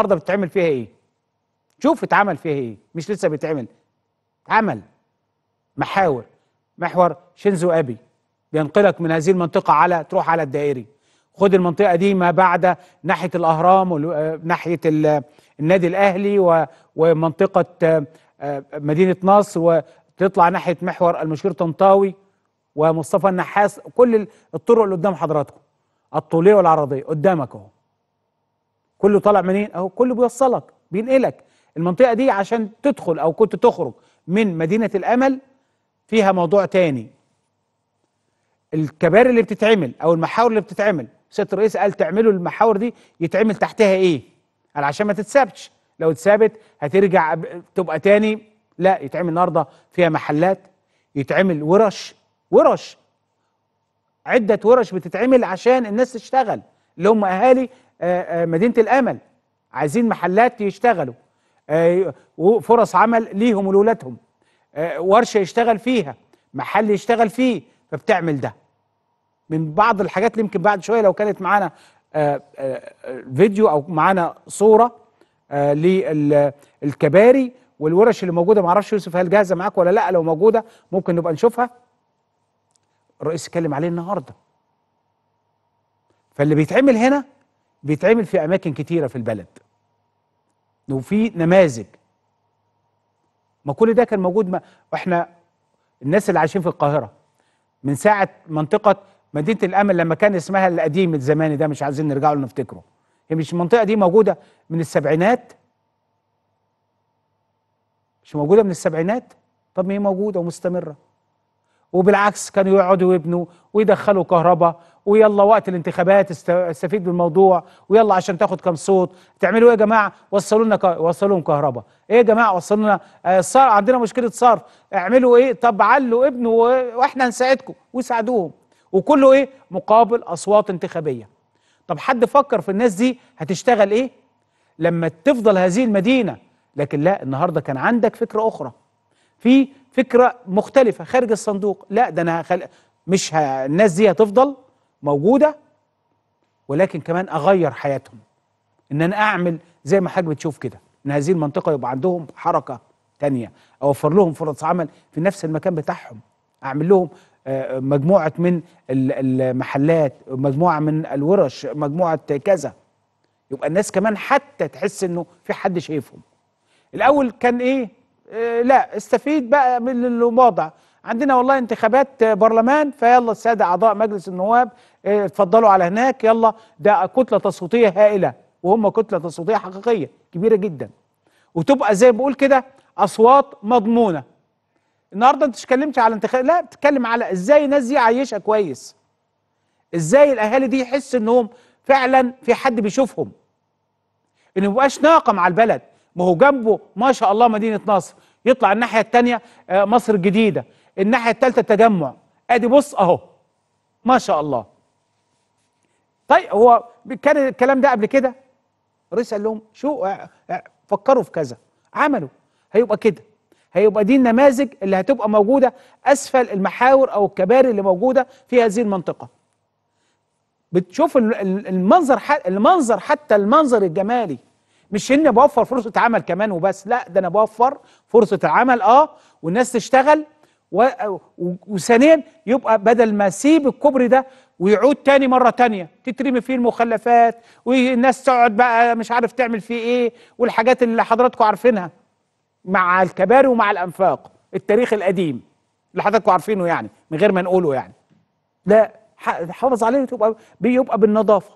النهارده بتتعمل فيها ايه؟ شوف اتعمل فيها ايه؟ مش لسه بيتعمل اتعمل محاور محور شينزو ابي بينقلك من هذه المنطقه على تروح على الدائري خد المنطقه دي ما بعد ناحيه الاهرام وناحيه آه، النادي الاهلي ومنطقه آه، آه، مدينه نصر وتطلع ناحيه محور المشير طنطاوي ومصطفى النحاس كل الطرق اللي قدام حضراتكم الطوليه والعرضيه قدامك اهو كله طالع منين اهو كله بيوصلك بينقلك المنطقه دي عشان تدخل او كنت تخرج من مدينه الامل فيها موضوع تاني الكباري اللي بتتعمل او المحاور اللي بتتعمل سياده الرئيس قال تعملوا المحاور دي يتعمل تحتها ايه قال عشان ما تتسابش لو اتثابت هترجع تبقى تاني لا يتعمل النهارده فيها محلات يتعمل ورش ورش عده ورش بتتعمل عشان الناس تشتغل اللي هم اهالي آه، آه، مدينه الامل عايزين محلات يشتغلوا آه، وفرص عمل ليهم ولولادهم ورشه يشتغل فيها محل يشتغل فيه فبتعمل ده من بعض الحاجات اللي يمكن بعد شويه لو كانت معانا فيديو او معانا صوره للكباري والورش اللي موجوده معرفش يوسف هل جاهزه معاك ولا لا لو موجوده ممكن نبقى نشوفها الرئيس اتكلم عليه النهارده فاللي بيتعمل هنا بيتعمل في اماكن كتيره في البلد وفي نماذج ما كل ده كان موجود ما احنا الناس اللي عايشين في القاهره من ساعه منطقه مدينه الامل لما كان اسمها القديم الزماني ده مش عايزين نرجع له نفتكره هي مش المنطقه دي موجوده من السبعينات مش موجوده من السبعينات طب ما هي موجوده ومستمره وبالعكس كانوا يقعدوا يبنوا ويدخلوا كهرباء ويلا وقت الانتخابات استفيد بالموضوع ويلا عشان تاخد كم صوت تعملوا ايه يا جماعه وصلوا لنا ك... وصلوا لهم كهرباء ايه يا جماعه وصلوا لنا آه، صار عندنا مشكله صرف اعملوا ايه طب علوا ابنه واحنا هنساعدكم وساعدوهم وكله ايه مقابل اصوات انتخابيه طب حد فكر في الناس دي هتشتغل ايه لما تفضل هذه المدينه لكن لا النهارده كان عندك فكره اخرى في فكرة مختلفة خارج الصندوق لا ده أنا خل... مش ه... الناس دي هتفضل موجودة ولكن كمان أغير حياتهم إن أنا أعمل زي ما حضرتك بتشوف كده إن هذه المنطقة يبقى عندهم حركة تانية أوفر لهم فرص عمل في نفس المكان بتاعهم أعمل لهم آه، مجموعة من المحلات مجموعة من الورش مجموعة كذا يبقى الناس كمان حتى تحس إنه في حد شايفهم الأول كان إيه آه، لا استفيد بقى من الوضع عندنا والله انتخابات آه، برلمان فيلا الساده اعضاء مجلس النواب آه، اتفضلوا على هناك يلا ده كتله تصويتيه هائله وهم كتله تصويتيه حقيقيه كبيره جدا وتبقى زي ما بقول كده اصوات مضمونه النهارده انت اتكلمتش على انتخاب لا بتتكلم على ازاي الناس دي عايشه كويس ازاي الاهالي دي يحس انهم فعلا في حد بيشوفهم انه يبقاش ناقه مع البلد ما هو جنبه ما شاء الله مدينه نصر يطلع الناحيه التانية آه، مصر الجديده الناحيه التالتة التجمع ادي بص اهو ما شاء الله طيب هو كان الكلام ده قبل كده الرئيس قال لهم شو آه، آه، فكروا في كذا عملوا هيبقى كده هيبقى دي النماذج اللي هتبقى موجوده اسفل المحاور او الكباري اللي موجوده في هذه المنطقه بتشوف المنظر المنظر حتى المنظر الجمالي مش اني بوفر فرصه عمل كمان وبس لا ده انا بوفر فرصه العمل اه والناس تشتغل وثانيا يبقى بدل ما اسيب الكوبري ده ويعود تاني مره تانيه تترمي فيه المخلفات والناس تقعد بقى مش عارف تعمل فيه ايه والحاجات اللي حضراتكم عارفينها مع الكباري ومع الانفاق التاريخ القديم اللي حضراتكم عارفينه يعني من غير ما نقوله يعني لا حافظ عليه تبقى بيبقى بالنظافه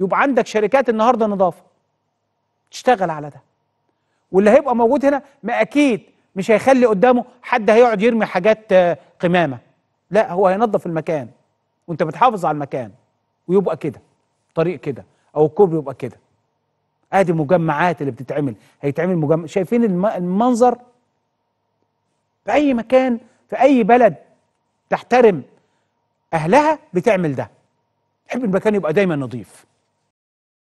يبقى عندك شركات النهارده نظافه تشتغل على ده واللي هيبقى موجود هنا ما اكيد مش هيخلي قدامه حد هيقعد يرمي حاجات آه، قمامه لا هو هينظف المكان وانت بتحافظ على المكان ويبقى كده طريق كده او الكوبري يبقى كده ادي المجمعات اللي بتتعمل هيتعمل مجمع شايفين المنظر في اي مكان في اي بلد تحترم اهلها بتعمل ده تحب المكان يبقى دايما نظيف